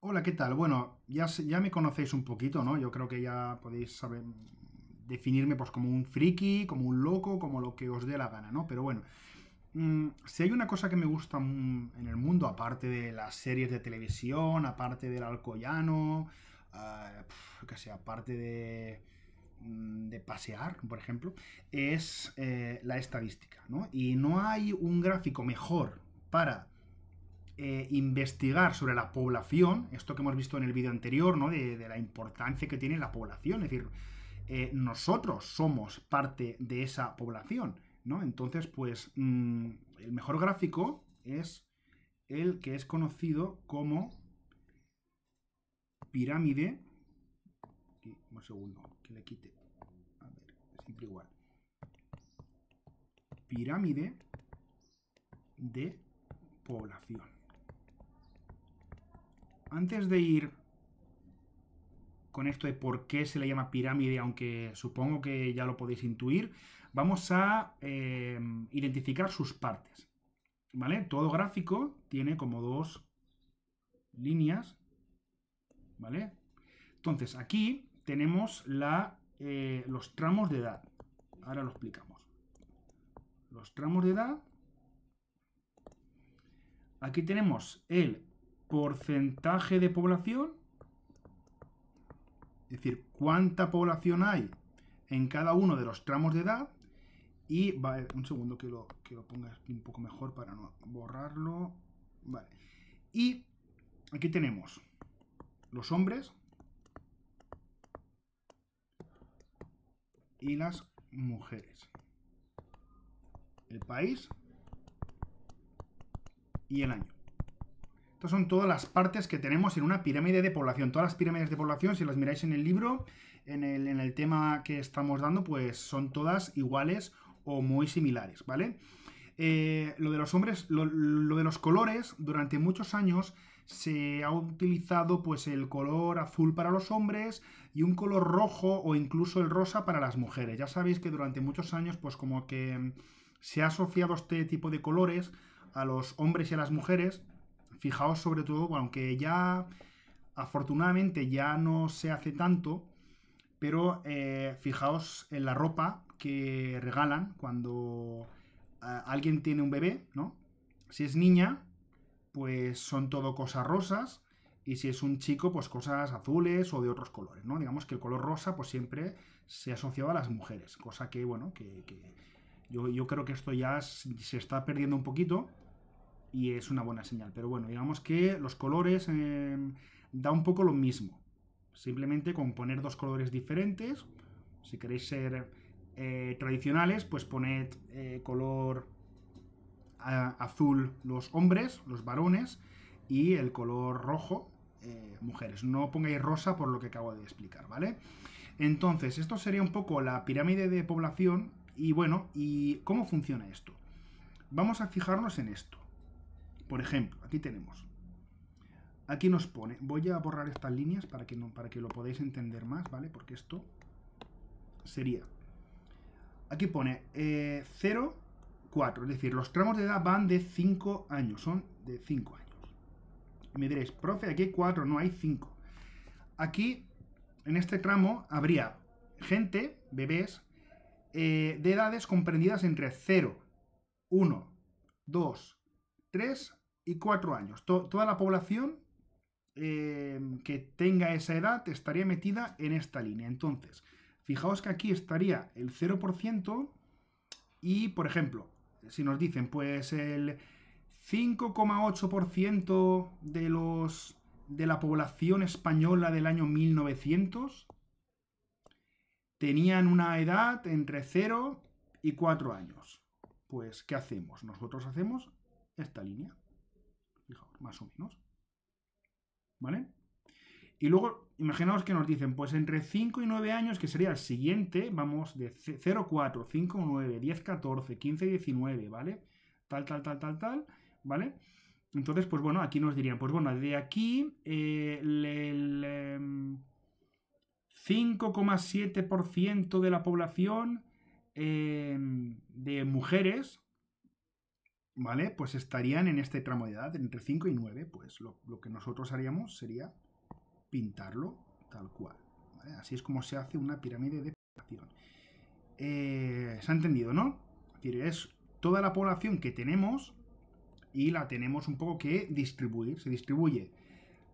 Hola, ¿qué tal? Bueno, ya, ya me conocéis un poquito, ¿no? Yo creo que ya podéis saber mm, definirme pues como un friki, como un loco, como lo que os dé la gana, ¿no? Pero bueno, mm, si hay una cosa que me gusta mm, en el mundo, aparte de las series de televisión, aparte del alcoyano, ah, que sea, aparte de, de pasear, por ejemplo, es eh, la estadística, ¿no? Y no hay un gráfico mejor para eh, investigar sobre la población, esto que hemos visto en el vídeo anterior, ¿no? De, la importancia que tiene la población, es decir, eh, nosotros somos parte de esa población, ¿no? Entonces, pues, mm, el mejor gráfico es el que es conocido como pirámide. un segundo, que le quite. A ver, siempre igual. Pirámide de población antes de ir con esto de por qué se le llama pirámide, aunque supongo que ya lo podéis intuir, vamos a eh, identificar sus partes. ¿Vale? Todo gráfico tiene como dos líneas. ¿Vale? Entonces, aquí tenemos la, eh, los tramos de edad. Ahora lo explicamos. Los tramos de edad. Aquí tenemos el porcentaje de población, es decir, cuánta población hay en cada uno de los tramos de edad. Y, vale, un segundo que lo, lo ponga un poco mejor para no borrarlo. Vale. Y aquí tenemos los hombres y las mujeres. El país y el año. Estas son todas las partes que tenemos en una pirámide de población. Todas las pirámides de población, si las miráis en el libro, en el, tema que estamos dando, pues son todas iguales o muy similares, ¿vale? Eh, lo de los hombres, lo, lo, de los colores, durante muchos años se ha utilizado pues el color azul para los hombres y un color rojo o incluso el rosa para las mujeres. Ya sabéis que durante muchos años pues como que se ha asociado este tipo de colores a los hombres y a las mujeres Fijaos sobre todo, aunque ya afortunadamente ya no se hace tanto, pero eh, fijaos en la ropa que regalan cuando eh, alguien tiene un bebé, ¿no? Si es niña, pues son todo cosas rosas, y si es un chico, pues cosas azules o de otros colores, ¿no? Digamos que el color rosa, pues siempre se ha asociado a las mujeres, cosa que, bueno, que, yo, yo, creo que esto ya se está perdiendo un poquito, y es una buena señal. Pero bueno, digamos que los colores em, da un poco lo mismo. Simplemente con poner dos colores diferentes, si queréis ser eh, tradicionales, pues poned eh, color azul los hombres, los varones, y el color rojo eh, mujeres. No pongáis rosa por lo que acabo de explicar, ¿vale? Entonces, esto sería un poco la pirámide de población y bueno, ¿y cómo funciona esto? Vamos a fijarnos en esto. Por ejemplo, aquí tenemos. Aquí nos pone, voy a borrar estas líneas para que, no, para que lo podáis entender más, ¿vale? Porque esto sería... Aquí pone 0, eh, 4, es decir, los tramos de edad van de 5 años, son de 5 años. Y me diréis, profe, aquí hay 4, no hay 5. Aquí, en este tramo, habría gente, bebés, eh, de edades comprendidas entre 0, 1, 2, 3 y 4 años. toda la población eh, que tenga esa edad estaría metida en esta línea. Entonces, fijaos que aquí estaría el 0% y, por ejemplo, si nos dicen, pues el 5,8% de los de la población española del año 1900 tenían una edad entre 0 y 4 años. Pues, ¿qué hacemos? Nosotros hacemos esta línea. Fijaos, más o menos. ¿Vale? Y luego, imaginaos que nos dicen, pues entre 5 y 9 años, que sería el siguiente, vamos de 0, 4, 5, 9, 10, 14, 15, 19, ¿vale? Tal, tal, tal, tal, tal, ¿vale? Entonces, pues bueno, aquí nos dirían, pues bueno, de aquí el, eh, 5,7% de la población eh, de mujeres ¿vale? Pues estarían en este tramo de edad, entre 5 y 9, pues lo, que nosotros haríamos sería pintarlo tal cual. ¿vale? Así es como se hace una pirámide de población. Eh, ¿Se ha entendido, no? Es es toda la población que tenemos y la tenemos un poco que distribuir. Se distribuye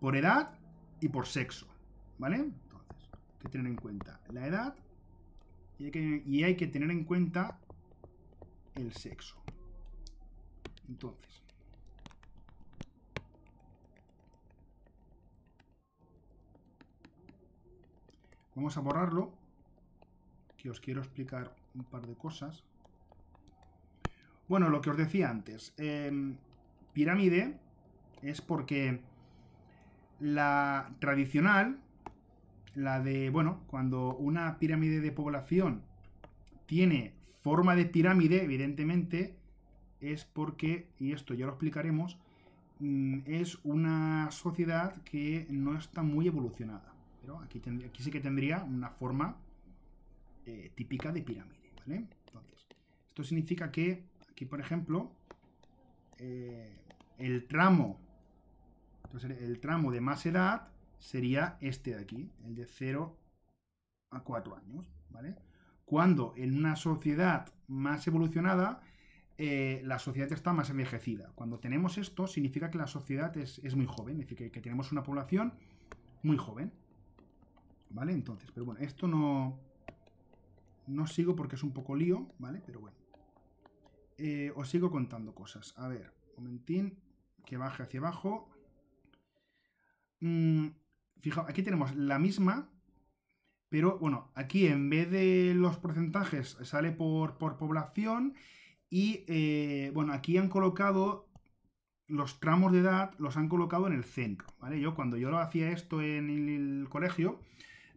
por edad y por sexo, ¿vale? Entonces, hay que tener en cuenta la edad y hay que tener en cuenta el sexo. Entonces. Vamos a borrarlo, que os quiero explicar un par de cosas. Bueno, lo que os decía antes, em, pirámide es porque la tradicional, la de, bueno, cuando una pirámide de población tiene forma de pirámide, evidentemente, es porque, y esto ya lo explicaremos, mm, es una sociedad que no está muy evolucionada. Pero aquí, aquí sí que tendría una forma eh, típica de pirámide, esto significa que aquí, por ejemplo, eh, el tramo el tramo de más edad sería este de aquí, el de 0 a 4 años, ¿vale? Cuando en una sociedad más evolucionada eh, la sociedad está más envejecida. Cuando tenemos esto, significa que la sociedad es, muy joven, es decir, que, tenemos una población muy joven. ¿Vale? Entonces, pero bueno, esto no, no sigo porque es un poco lío, ¿vale? Pero bueno, eh, os sigo contando cosas. A ver, momentín, que baje hacia abajo. fija mm, fijaos, aquí tenemos la misma, pero bueno, aquí en vez de los porcentajes sale por, por población y eh, bueno, aquí han colocado los tramos de edad, los han colocado en el centro, ¿vale? Yo cuando yo lo hacía esto en el colegio,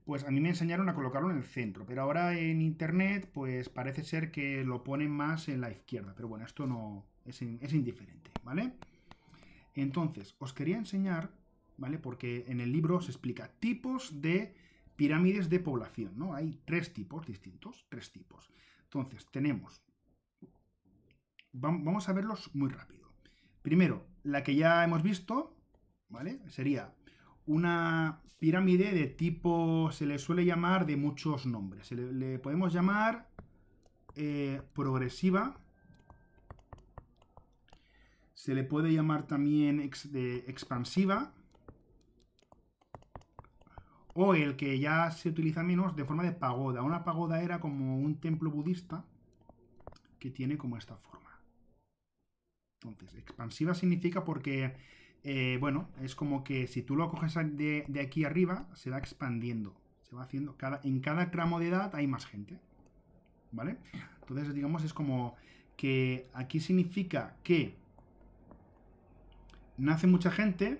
pues a mí me enseñaron a colocarlo en el centro, pero ahora en internet, pues parece ser que lo ponen más en la izquierda, pero bueno, esto no es, es indiferente, ¿vale? Entonces, os quería enseñar, ¿vale? Porque en el libro se explica tipos de pirámides de población, ¿no? Hay tres tipos distintos, tres tipos. Entonces, tenemos Vamos a verlos muy rápido. Primero, la que ya hemos visto, ¿vale? Sería una pirámide de tipo, se le suele llamar de muchos nombres. Se le, podemos llamar eh, progresiva. Se le puede llamar también expansiva. O el que ya se utiliza menos de forma de pagoda. Una pagoda era como un templo budista que tiene como esta forma. Entonces, expansiva significa porque, eh, bueno, es como que si tú lo coges de, aquí arriba, se va expandiendo, se va haciendo, cada, en cada tramo de edad hay más gente, ¿vale? Entonces, digamos, es como que aquí significa que nace mucha gente,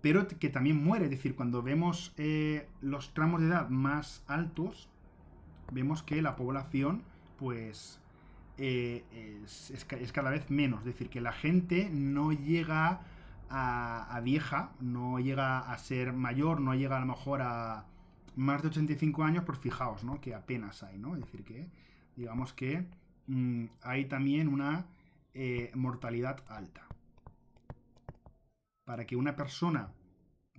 pero que también muere. Es decir, cuando vemos eh, los tramos de edad más altos, vemos que la población, pues, eh, es, cada vez menos. Es decir, que la gente no llega a, vieja, no llega a ser mayor, no llega a lo mejor a más de 85 años, pues fijaos, ¿no? Que apenas hay, ¿no? Es decir, que digamos que mm, hay también una eh, mortalidad alta. Para que una persona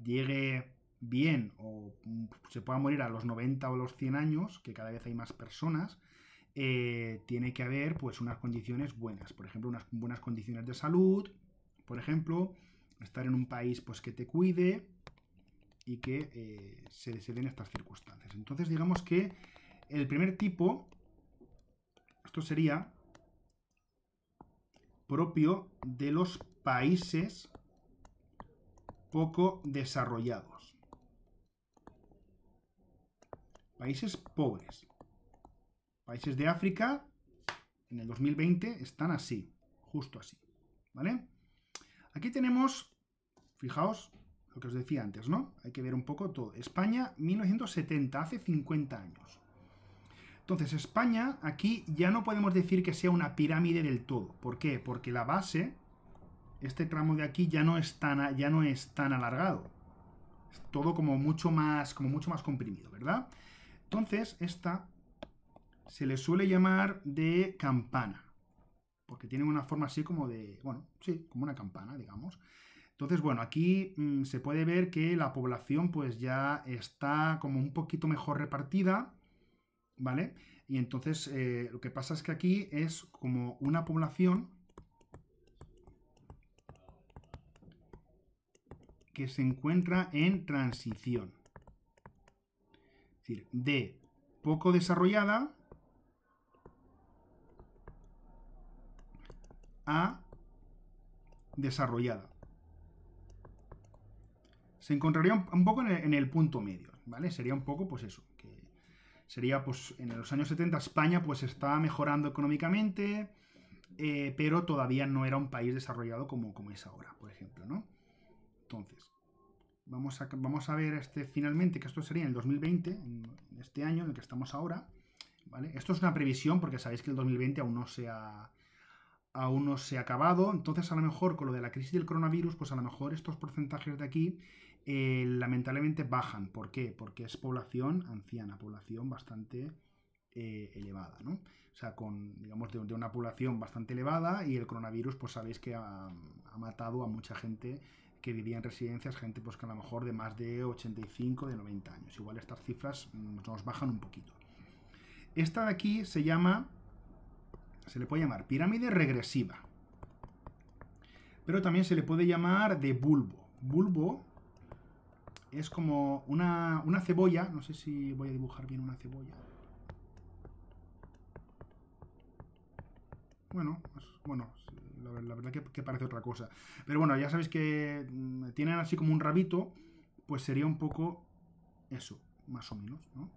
llegue bien o mm, se pueda morir a los 90 o los 100 años, que cada vez hay más personas, eh, tiene que haber pues unas condiciones buenas, por ejemplo, unas buenas condiciones de salud, por ejemplo, estar en un país pues que te cuide y que eh, se, deseden estas circunstancias. Entonces, digamos que el primer tipo, esto sería propio de los países poco desarrollados. Países pobres. Países de África en el 2020 están así, justo así. ¿Vale? Aquí tenemos, fijaos, lo que os decía antes, ¿no? Hay que ver un poco todo. España, 1970, hace 50 años. Entonces, España, aquí ya no podemos decir que sea una pirámide del todo. ¿Por qué? Porque la base, este tramo de aquí, ya no es tan, ya no es tan alargado. Es todo como mucho más, como mucho más comprimido, ¿verdad? Entonces, esta se le suele llamar de campana, porque tiene una forma así como de, bueno, sí, como una campana, digamos. Entonces, bueno, aquí mm, se puede ver que la población pues ya está como un poquito mejor repartida, ¿vale? Y entonces eh, lo que pasa es que aquí es como una población que se encuentra en transición. Es decir, de poco desarrollada a desarrollada. Se encontraría un poco en el, punto medio, ¿vale? Sería un poco, pues eso, que sería, pues, en los años 70 España, pues, estaba mejorando económicamente, eh, pero todavía no era un país desarrollado como, como es ahora, por ejemplo, ¿no? Entonces, Vamos a, ver este, finalmente que esto sería en el 2020, en, este año en el que estamos ahora. Esto es una previsión porque sabéis que el 2020 aún no se ha, aún no se ha acabado. Entonces, a lo mejor con lo de la crisis del coronavirus, pues a lo mejor estos porcentajes de aquí eh, lamentablemente bajan. ¿Por qué? Porque es población anciana, población bastante eh, elevada, ¿no? O sea, con, digamos, de, una población bastante elevada y el coronavirus, pues sabéis que ha, ha matado a mucha gente que vivía en residencias gente pues que a lo mejor de más de 85, de 90 años. Igual estas cifras mm, nos bajan un poquito. Esta de aquí se llama, se le puede llamar pirámide regresiva, pero también se le puede llamar de bulbo. Bulbo es como una, una cebolla, no sé si voy a dibujar bien una cebolla. Bueno, bueno, la, verdad que, que, parece otra cosa. Pero bueno, ya sabéis que mm, tienen así como un rabito, pues sería un poco eso, más o menos, ¿no?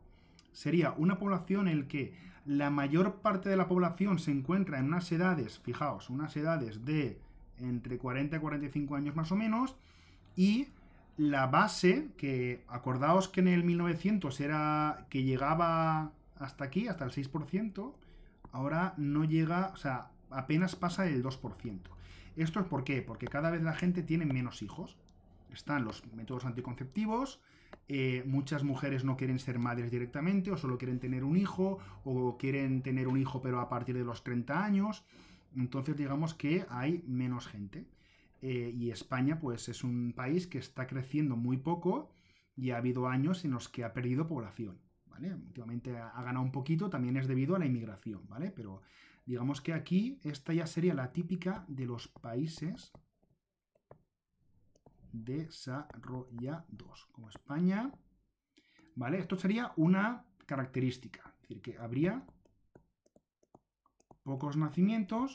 Sería una población en la que la mayor parte de la población se encuentra en unas edades, fijaos, unas edades de entre 40 y 45 años más o menos, y la base, que acordaos que en el 1900 era que llegaba hasta aquí, hasta el 6%, ahora no llega, o sea, apenas pasa el 2%. ¿Esto es por qué? Porque cada vez la gente tiene menos hijos. Están los métodos anticonceptivos, eh, muchas mujeres no quieren ser madres directamente o solo quieren tener un hijo o quieren tener un hijo pero a partir de los 30 años. Entonces digamos que hay menos gente. Eh, y España pues es un país que está creciendo muy poco y ha habido años en los que ha perdido población. Últimamente ha ganado un poquito, también es debido a la inmigración, ¿vale? Pero Digamos que aquí esta ya sería la típica de los países de desarrollados, como España. ¿Vale? Esto sería una característica, es decir, que habría pocos nacimientos,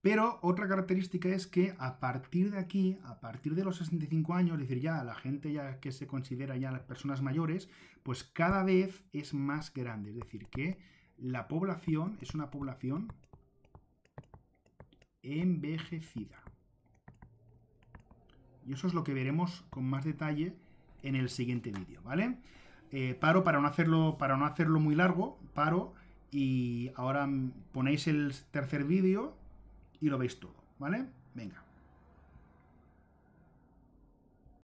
Pero otra característica es que a partir de aquí, a partir de los 65 años, es decir, ya la gente ya que se considera ya las personas mayores, pues cada vez es más grande. Es decir, que la población es una población envejecida. Y eso es lo que veremos con más detalle en el siguiente vídeo, ¿vale? Eh, paro para no, hacerlo, para no hacerlo muy largo, paro y ahora ponéis el tercer vídeo y lo veis todo, ¿vale? Venga.